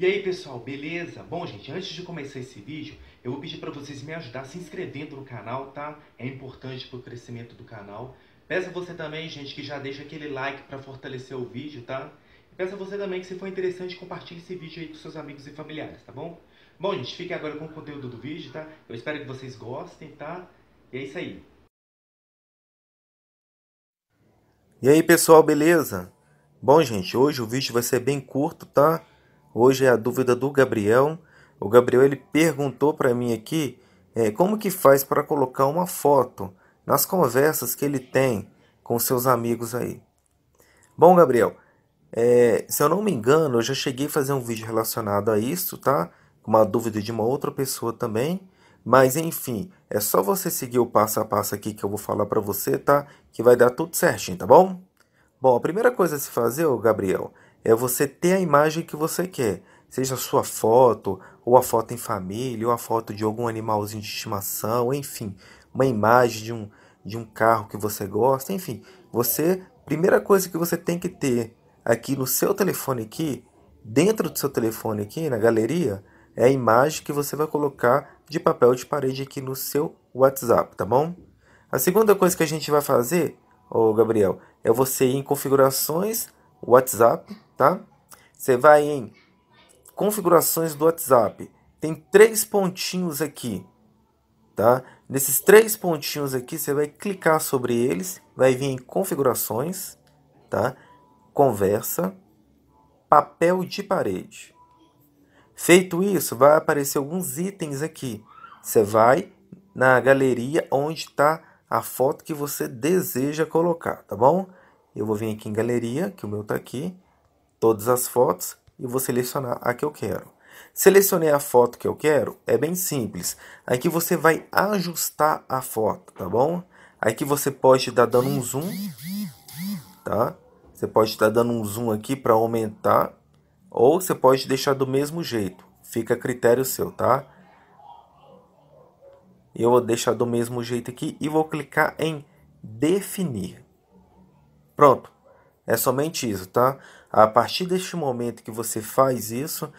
E aí pessoal, beleza? Bom gente, antes de começar esse vídeo, eu vou pedir para vocês me ajudar se inscrevendo no canal, tá? É importante para o crescimento do canal. Peço a você também, gente, que já deixa aquele like para fortalecer o vídeo, tá? E peço a você também que se for interessante, compartilhe esse vídeo aí com seus amigos e familiares, tá bom? Bom gente, fique agora com o conteúdo do vídeo, tá? Eu espero que vocês gostem, tá? E é isso aí. E aí pessoal, beleza? Bom gente, hoje o vídeo vai ser bem curto, tá? Hoje é a dúvida do Gabriel. O Gabriel ele perguntou para mim aqui é, como que faz para colocar uma foto nas conversas que ele tem com seus amigos aí. Bom, Gabriel, é, se eu não me engano, eu já cheguei a fazer um vídeo relacionado a isso, tá? Uma dúvida de uma outra pessoa também. Mas enfim, é só você seguir o passo a passo aqui que eu vou falar para você, tá? Que vai dar tudo certinho, tá bom? Bom, a primeira coisa a se fazer, Gabriel, é você ter a imagem que você quer, seja sua foto, ou a foto em família, ou a foto de algum animalzinho de estimação, enfim, uma imagem de um, de um carro que você gosta, enfim. Você, primeira coisa que você tem que ter aqui no seu telefone aqui, dentro do seu telefone aqui na galeria, é a imagem que você vai colocar de papel de parede aqui no seu WhatsApp, tá bom? A segunda coisa que a gente vai fazer, ô Gabriel, é você ir em configurações, WhatsApp, tá? Você vai em configurações do WhatsApp. Tem três pontinhos aqui, tá? Nesses três pontinhos aqui, você vai clicar sobre eles, vai vir em configurações, tá? Conversa, papel de parede. Feito isso, vai aparecer alguns itens aqui. Você vai na galeria onde está a foto que você deseja colocar, tá bom? Eu vou vir aqui em galeria, que o meu está aqui todas as fotos e vou selecionar a que eu quero. Selecionei a foto que eu quero, é bem simples. Aqui você vai ajustar a foto, tá bom? Aqui você pode estar dando um zoom, tá? Você pode estar dando um zoom aqui para aumentar, ou você pode deixar do mesmo jeito. Fica a critério seu, tá? Eu vou deixar do mesmo jeito aqui e vou clicar em definir. Pronto. É somente isso, tá? A partir deste momento que você faz isso,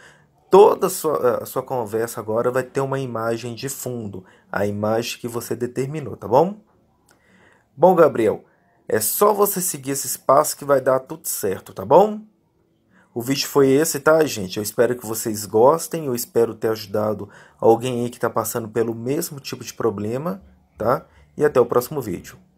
toda a sua, a sua conversa agora vai ter uma imagem de fundo, a imagem que você determinou, tá bom? Bom, Gabriel, é só você seguir esse espaço que vai dar tudo certo, tá bom? O vídeo foi esse, tá, gente? Eu espero que vocês gostem, eu espero ter ajudado alguém aí que está passando pelo mesmo tipo de problema, tá? E até o próximo vídeo.